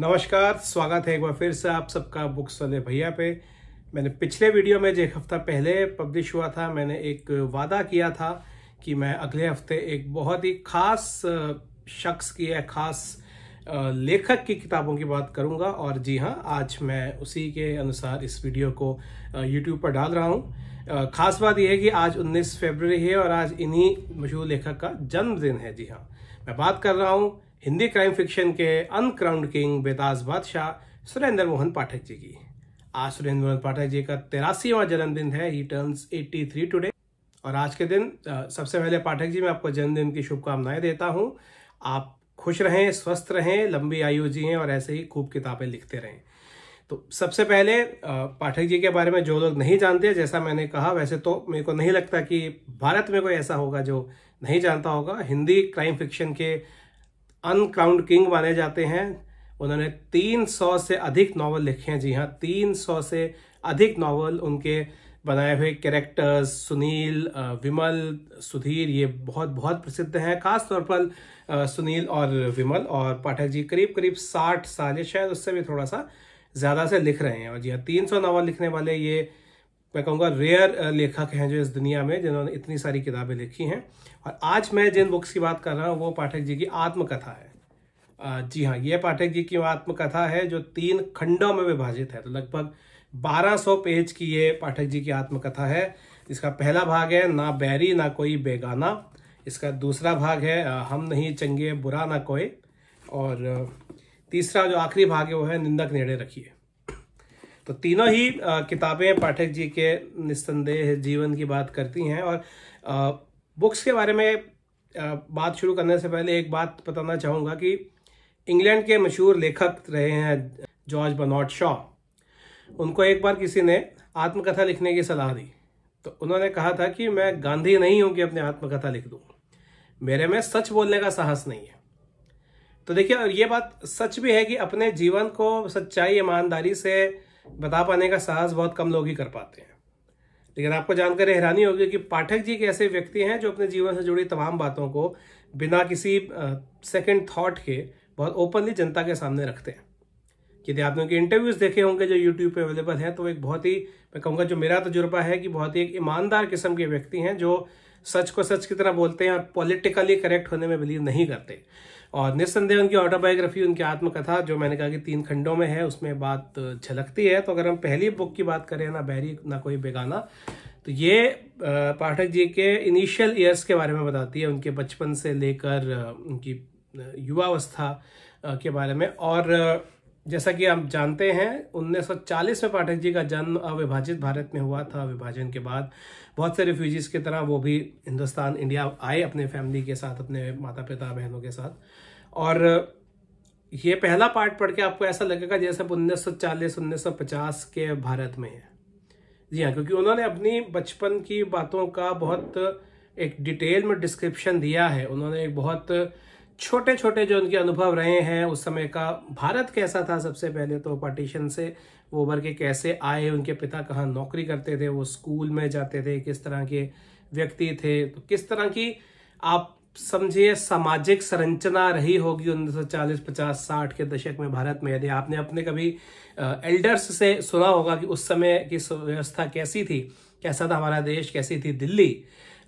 नमस्कार स्वागत है एक बार फिर से आप सबका बुक्स वाले भैया पे मैंने पिछले वीडियो में जो एक हफ्ता पहले पब्लिश हुआ था मैंने एक वादा किया था कि मैं अगले हफ्ते एक बहुत ही खास शख्स की या खास लेखक की किताबों की बात करूंगा और जी हाँ आज मैं उसी के अनुसार इस वीडियो को यूट्यूब पर डाल रहा हूँ खास बात यह है कि आज 19 फरवरी है और आज इन्हीं मशहूर लेखक का जन्मदिन है जी हाँ मैं बात कर रहा हूँ हिंदी क्राइम फिक्शन के अनक्राउंड किंग बेताज बादशाह सुरेंद्र मोहन पाठक जी की आज सुरेंद्र मोहन पाठक जी का तेरासीवा जन्मदिन है ही टर्न्स 83 टुडे और आज के दिन सबसे पहले पाठक जी मैं आपको जन्मदिन की शुभकामनाएं देता हूँ आप खुश रहें स्वस्थ रहें लंबी आयु हैं और ऐसे ही खूब किताबें लिखते रहें तो सबसे पहले पाठक जी के बारे में जो लोग नहीं जानते जैसा मैंने कहा वैसे तो मेरे को नहीं लगता कि भारत में कोई ऐसा होगा जो नहीं जानता होगा हिंदी क्राइम फिक्शन के अनक्राउंड किंग माने जाते हैं उन्होंने 300 से अधिक नावल लिखे हैं जी हाँ 300 से अधिक नावल उनके बनाए हुए कैरेक्टर्स सुनील विमल सुधीर ये बहुत बहुत प्रसिद्ध हैं खास तौर पर सुनील और विमल और पाठक जी करीब करीब साठ साल शायद उससे भी थोड़ा सा ज़्यादा से लिख रहे हैं और जी हाँ तीन सौ नावल लिखने वाले ये मैं कहूँगा रेयर uh, लेखक हैं जो इस दुनिया में जिन्होंने इतनी सारी किताबें लिखी हैं और आज मैं जिन बुक्स की बात कर रहा हूँ वो पाठक जी की आत्मकथा है uh, जी हाँ ये पाठक जी की आत्मकथा है जो तीन खंडों में विभाजित है तो लगभग 1200 पेज की ये पाठक जी की आत्मकथा है इसका पहला भाग है ना बैरी ना कोई बेगाना इसका दूसरा भाग है uh, हम नहीं चंगे बुरा ना कोई और तीसरा जो आखिरी भाग है वो है निंदक नेड़े रखिए तो तीनों ही किताबें पाठक जी के निस्संदेह जीवन की बात करती हैं और बुक्स के बारे में बात शुरू करने से पहले एक बात बताना चाहूँगा कि इंग्लैंड के मशहूर लेखक रहे हैं जॉर्ज बनॉट शॉ उनको एक बार किसी ने आत्मकथा लिखने की सलाह दी तो उन्होंने कहा था कि मैं गांधी नहीं हूं कि अपनी आत्मकथा लिख दूँ मेरे में सच बोलने का साहस नहीं है तो देखिए और ये बात सच भी है कि अपने जीवन को सच्चाई ईमानदारी से बता पाने का साहस बहुत कम लोग ही कर पाते हैं लेकिन आपको जानकर हैरानी होगी कि पाठक जी एक ऐसे व्यक्ति हैं जो अपने जीवन से जुड़ी तमाम बातों को बिना किसी सेकंड थॉट के बहुत ओपनली जनता के सामने रखते हैं यदि आपने उनके इंटरव्यूज़ देखे होंगे जो यूट्यूब पे अवेलेबल हैं तो एक बहुत ही मैं कहूँगा जो मेरा तजुर्बा है कि बहुत ही एक ईमानदार किस्म के व्यक्ति हैं जो सच को सच की तरह बोलते हैं और पॉलिटिकली करेक्ट होने में बिलीव नहीं करते और निस्संदेह उनकी ऑटोबायोग्राफी उनकी आत्मकथा जो मैंने कहा कि तीन खंडों में है उसमें बात झलकती है तो अगर हम पहली बुक की बात करें ना बहरी ना कोई बेगाना तो ये पाठक जी के इनिशियल ईयर्स के बारे में बताती है उनके बचपन से लेकर उनकी युवावस्था के बारे में और जैसा कि आप जानते हैं 1940 में पाठक जी का जन्म अविभाजित भारत में हुआ था विभाजन के बाद बहुत से रिफ्यूजीज की तरह वो भी हिंदुस्तान इंडिया आए अपने फैमिली के साथ अपने माता पिता बहनों के साथ और ये पहला पार्ट पढ़ के आपको ऐसा लगेगा जैसे आप सौ पचास के भारत में है जी हाँ क्योंकि उन्होंने अपनी बचपन की बातों का बहुत एक डिटेल में डिस्क्रिप्शन दिया है उन्होंने एक बहुत छोटे छोटे जो उनके अनुभव रहे हैं उस समय का भारत कैसा था सबसे पहले तो पार्टीशन से वो उभर के कैसे आए उनके पिता कहाँ नौकरी करते थे वो स्कूल में जाते थे किस तरह के व्यक्ति थे तो किस तरह की आप समझिए सामाजिक संरचना रही होगी 1940, 50, 60 के दशक में भारत में यदि आपने अपने कभी एल्डर्स से सुना होगा कि उस समय की व्यवस्था कैसी थी कैसा था हमारा देश कैसी थी दिल्ली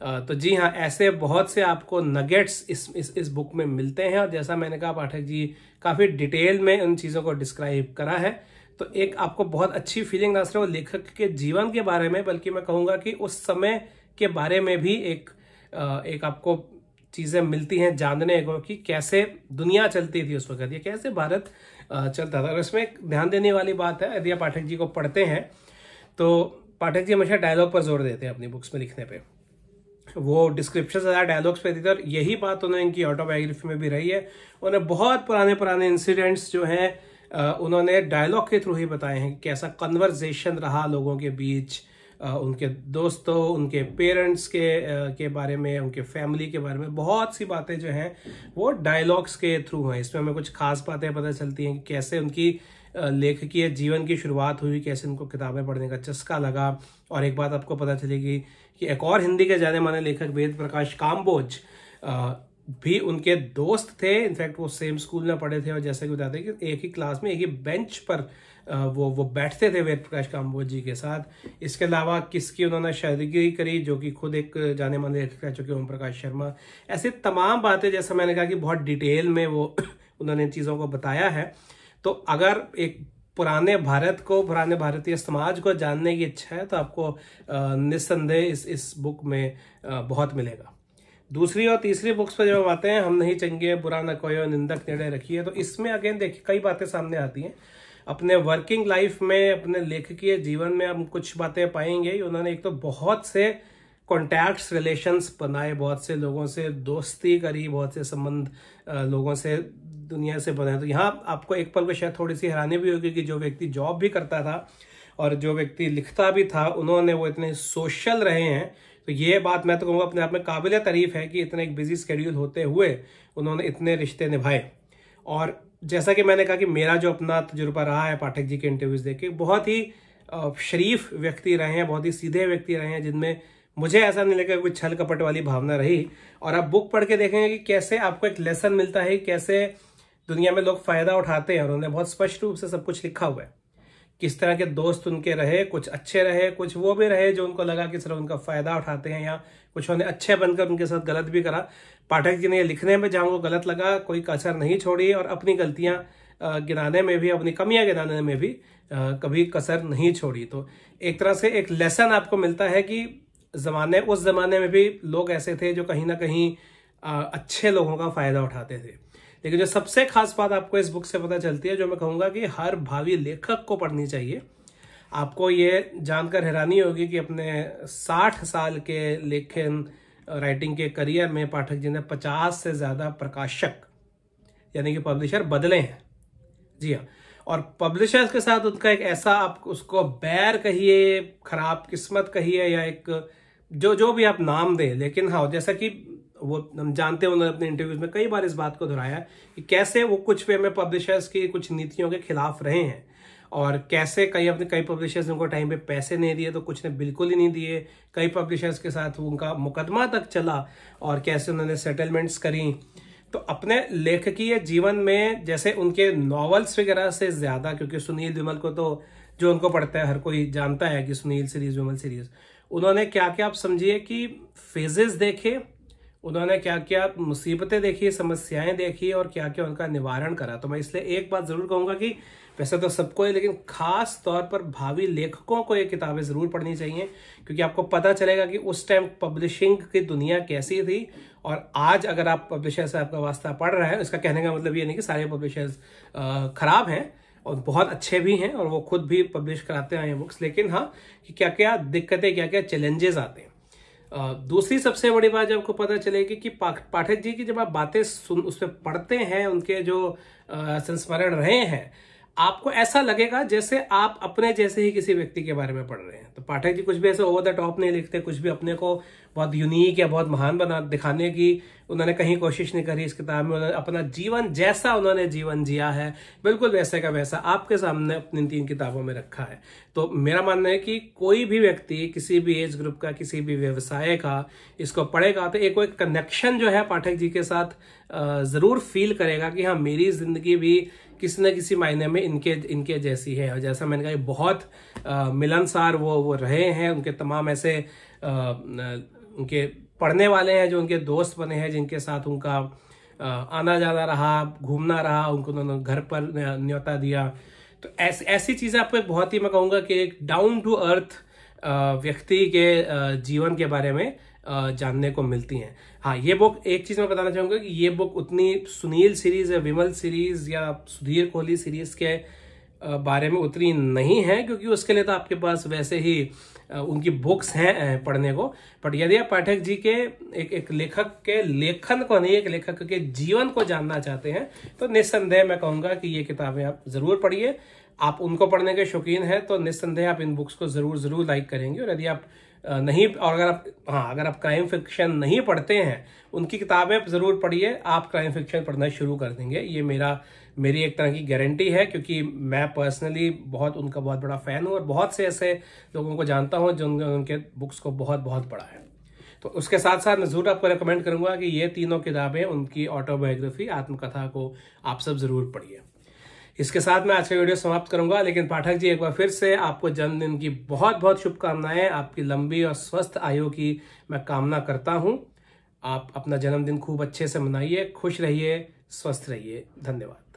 तो जी हाँ ऐसे बहुत से आपको नगेट्स इस इस इस बुक में मिलते हैं और जैसा मैंने कहा पाठक जी काफ़ी डिटेल में उन चीज़ों को डिस्क्राइब करा है तो एक आपको बहुत अच्छी फीलिंग ना सिर्फ लेखक के जीवन के बारे में बल्कि मैं कहूँगा कि उस समय के बारे में भी एक एक आपको चीज़ें मिलती हैं जानने को कि कैसे दुनिया चलती थी उस वक्त या कैसे भारत चलता था और इसमें एक ध्यान देने वाली बात है यदि आप पाठक जी को पढ़ते हैं तो पाठक जी हमेशा डायलॉग पर जोर देते हैं अपनी बुक्स में लिखने पे वो डिस्क्रिप्शन ज़्यादा डायलॉग्स पे थी और तो यही बात उन्हें इनकी ऑटोबायोग्राफी में भी रही है उन्हें बहुत पुराने पुराने इंसिडेंट्स जो हैं उन्होंने डायलॉग के थ्रू ही बताए हैं कैसा कन्वर्जेशन रहा लोगों के बीच उनके दोस्तों उनके पेरेंट्स के के बारे में उनके फैमिली के बारे में बहुत सी बातें जो हैं वो डायलॉग्स के थ्रू हैं इसमें हमें कुछ खास बातें पता चलती हैं कि कैसे उनकी लेखकीय जीवन की शुरुआत हुई कैसे उनको किताबें पढ़ने का चस्का लगा और एक बात आपको पता चलेगी कि एक और हिंदी के जाने माने लेखक वेद प्रकाश काम्बोज भी उनके दोस्त थे इनफैक्ट वो सेम स्कूल में पढ़े थे और जैसा कि बताते कि एक ही क्लास में एक ही बेंच पर वो वो बैठते थे वेद प्रकाश काम्बोज जी के साथ इसके अलावा किसकी उन्होंने शायदगी करी जो कि खुद एक जाने माने लेखक रह चुके ओम प्रकाश शर्मा ऐसे तमाम बातें जैसा मैंने कहा कि बहुत डिटेल में वो उन्होंने इन चीज़ों को बताया है तो अगर एक पुराने भारत को पुराने भारतीय समाज को जानने की इच्छा है तो आपको निस्संदेह इस इस बुक में बहुत मिलेगा दूसरी और तीसरी बुक्स पर जब हम आते हैं हम नहीं चंगे बुरा न कोयो निंदक निर्णय रखी है तो इसमें अगेन देखिए कई बातें सामने आती हैं अपने वर्किंग लाइफ में अपने लेखकीय जीवन में हम कुछ बातें पाएंगे उन्होंने एक तो बहुत से कॉन्टैक्ट्स रिलेशंस बनाए बहुत से लोगों से दोस्ती करी बहुत से संबंध लोगों से दुनिया से बना है तो यहाँ आपको एक पल को शायद थोड़ी सी हैरानी भी होगी कि जो व्यक्ति जॉब भी करता था और जो व्यक्ति लिखता भी था उन्होंने वो इतने सोशल रहे हैं तो ये बात मैं तो कहूँगा अपने आप में काबिल तारीफ है कि इतने एक बिजी स्केड्यूल होते हुए उन्होंने इतने रिश्ते निभाए और जैसा कि मैंने कहा कि मेरा जो अपना तजुर्बा रहा है पाठक जी के इंटरव्यूज़ देख के बहुत ही शरीफ व्यक्ति रहे हैं बहुत ही सीधे व्यक्ति रहे हैं जिनमें मुझे ऐसा नहीं लगा कोई छल कपट वाली भावना रही और आप बुक पढ़ के देखेंगे कि कैसे आपको एक लेसन मिलता है कैसे दुनिया में लोग फ़ायदा उठाते हैं और उन्होंने बहुत स्पष्ट रूप से सब कुछ लिखा हुआ है किस तरह के दोस्त उनके रहे कुछ अच्छे रहे कुछ वो भी रहे जो उनको लगा कि सर उनका फ़ायदा उठाते हैं या कुछ उन्हें अच्छे बनकर उनके साथ गलत भी करा पाठक जी ने ये लिखने में जहाँ उनको गलत लगा कोई कसर नहीं छोड़ी और अपनी गलतियाँ गिनाने में भी अपनी कमियां गिनाने में भी कभी कसर नहीं छोड़ी तो एक तरह से एक लेसन आपको मिलता है कि ज़माने उस ज़माने में भी लोग ऐसे थे जो कहीं ना कहीं अच्छे लोगों का फ़ायदा उठाते थे लेकिन जो सबसे खास बात आपको इस बुक से पता चलती है जो मैं कहूँगा कि हर भावी लेखक को पढ़नी चाहिए आपको ये जानकर हैरानी होगी कि अपने 60 साल के लेखन राइटिंग के करियर में पाठक जी ने 50 से ज़्यादा प्रकाशक यानी कि पब्लिशर बदले हैं जी हाँ और पब्लिशर्स के साथ उनका एक ऐसा आप उसको बैर कहिए खराब किस्मत कहिए या एक जो जो भी आप नाम दें लेकिन हाँ जैसा कि वो हम जानते हैं उन्होंने अपने इंटरव्यूज में कई बार इस बात को दोहराया कि कैसे वो कुछ पे में पब्लिशर्स की कुछ नीतियों के खिलाफ रहे हैं और कैसे कई अपने कई पब्लिशर्स ने उनको टाइम पे पैसे नहीं दिए तो कुछ ने बिल्कुल ही नहीं दिए कई पब्लिशर्स के साथ उनका मुकदमा तक चला और कैसे उन्होंने सेटलमेंट्स करी तो अपने लेखकीय जीवन में जैसे उनके नॉवेल्स वगैरह से ज़्यादा क्योंकि सुनील विमल को तो जो उनको पढ़ता है हर कोई जानता है कि सुनील सीरीज विमल सीरीज उन्होंने क्या क्या आप समझिए कि फेजेस देखे उन्होंने क्या क्या मुसीबतें देखी समस्याएं देखी और क्या क्या उनका निवारण करा तो मैं इसलिए एक बात ज़रूर कहूँगा कि वैसे तो सबको है लेकिन खास तौर पर भावी लेखकों को ये किताबें ज़रूर पढ़नी चाहिए क्योंकि आपको पता चलेगा कि उस टाइम पब्लिशिंग की दुनिया कैसी थी और आज अगर आप पब्लिशर से आपका वास्ता पढ़ रहा है इसका कहने का मतलब ये नहीं कि सारे पब्लिशर्स ख़राब हैं और बहुत अच्छे भी हैं और वो खुद भी पब्लिश कराते हैं ये बुक्स लेकिन हाँ कि क्या क्या दिक्कतें क्या क्या चैलेंजेस आते हैं दूसरी सबसे बड़ी बात जब आपको पता चलेगी कि पाठक जी की जब आप बातें सुन उस पर पढ़ते हैं उनके जो संस्मरण रहे हैं आपको ऐसा लगेगा जैसे आप अपने जैसे ही किसी व्यक्ति के बारे में पढ़ रहे हैं तो पाठक जी कुछ भी ऐसे ओवर द टॉप नहीं लिखते कुछ भी अपने को बहुत यूनिक या बहुत महान बना दिखाने की उन्होंने कहीं कोशिश नहीं करी इस किताब में उन्होंने अपना जीवन जैसा उन्होंने जीवन जिया है बिल्कुल वैसे का वैसा आपके सामने अपनी तीन किताबों में रखा है तो मेरा मानना है कि कोई भी व्यक्ति किसी भी एज ग्रुप का किसी भी व्यवसाय का इसको पढ़ेगा तो एक कनेक्शन जो है पाठक जी के साथ ज़रूर फील करेगा कि हाँ मेरी ज़िंदगी भी किसी न किसी मायने में इनके इनके जैसी है और जैसा मैंने कहा बहुत मिलनसार वो वो रहे हैं उनके तमाम ऐसे उनके पढ़ने वाले हैं जो उनके दोस्त बने हैं जिनके साथ उनका आना जाना रहा घूमना रहा उनको उन्होंने घर पर न्योता दिया तो ऐस, ऐसी चीज़ें आपको बहुत ही मैं कहूँगा कि एक डाउन टू अर्थ व्यक्ति के जीवन के बारे में जानने को मिलती हैं हाँ ये बुक एक चीज मैं बताना चाहूंगा कि ये बुक उतनी सुनील सीरीज या विमल सीरीज या सुधीर कोहली सीरीज के बारे में उतनी नहीं है क्योंकि उसके लिए तो आपके पास वैसे ही उनकी बुक्स हैं पढ़ने को बट यदि आप पाठक जी के एक एक लेखक के लेखन को नहीं एक लेखक के जीवन को जानना चाहते हैं तो निस्संदेह मैं कहूँगा कि ये किताबें आप ज़रूर पढ़िए आप उनको पढ़ने के शौकीन हैं तो निस्संदेह आप इन बुक्स को ज़रूर ज़रूर लाइक करेंगे और यदि आप नहीं और अगर आप हाँ अगर आप क्राइम फिक्शन नहीं पढ़ते हैं उनकी किताबें ज़रूर पढ़िए आप क्राइम फिक्शन पढ़ना शुरू कर देंगे ये मेरा मेरी एक तरह की गारंटी है क्योंकि मैं पर्सनली बहुत उनका बहुत बड़ा फ़ैन हूँ और बहुत से ऐसे लोगों को जानता हूँ जिन उनके बुक्स को बहुत बहुत पढ़ा है तो उसके साथ साथ मैं ज़रूर आपको रिकमेंड करूँगा कि ये तीनों किताबें उनकी ऑटोबायोग्राफी आत्मकथा को आप सब ज़रूर पढ़िए इसके साथ मैं आज का वीडियो समाप्त करूंगा लेकिन पाठक जी एक बार फिर से आपको जन्मदिन की बहुत बहुत शुभकामनाएं आपकी लंबी और स्वस्थ आयु की मैं कामना करता हूं आप अपना जन्मदिन खूब अच्छे से मनाइए खुश रहिए स्वस्थ रहिए धन्यवाद